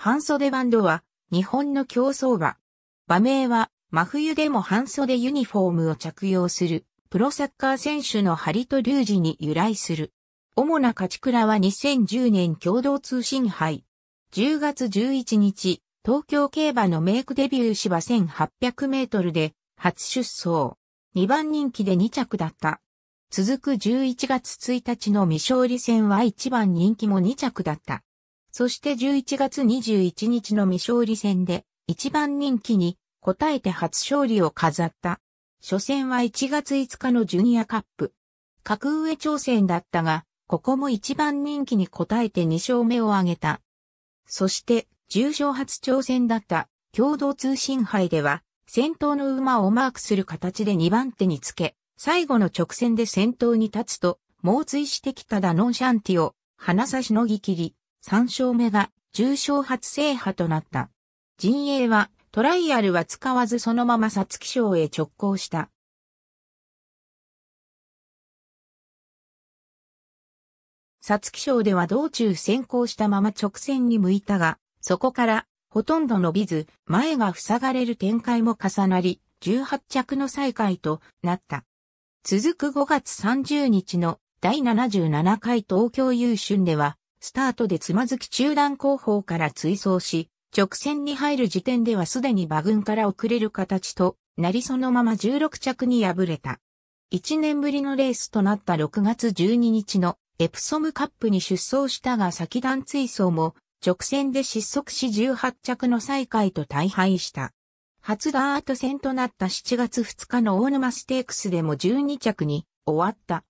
半袖バンドは日本の競走馬。馬名は真冬でも半袖ユニフォームを着用するプロサッカー選手のハリとリュウジに由来する。主な勝ち倉は2010年共同通信杯。10月11日、東京競馬のメイクデビュー芝1800メートルで初出走。2番人気で2着だった。続く11月1日の未勝利戦は1番人気も2着だった。そして11月21日の未勝利戦で一番人気に応えて初勝利を飾った。初戦は1月5日のジュニアカップ。格上挑戦だったが、ここも一番人気に応えて2勝目を挙げた。そして、重賞初挑戦だった共同通信杯では、先頭の馬をマークする形で2番手につけ、最後の直線で先頭に立つと、猛追してきたダノンシャンティを、鼻差しのぎ切り。3勝目が重賞初制覇となった。陣営はトライアルは使わずそのまま皐月賞へ直行した。皐月賞では道中先行したまま直線に向いたが、そこからほとんど伸びず、前が塞がれる展開も重なり、18着の再開となった。続く5月30日の第77回東京優春では、スタートでつまずき中段後方から追走し、直線に入る時点ではすでに馬群から遅れる形となりそのまま16着に敗れた。1年ぶりのレースとなった6月12日のエプソムカップに出走したが先段追走も直線で失速し18着の最下位と大敗した。初ダート戦となった7月2日の大沼ステークスでも12着に終わった。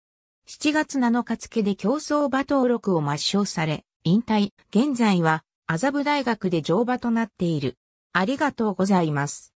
7月7日付で競走馬登録を抹消され、引退、現在は麻布大学で乗馬となっている。ありがとうございます。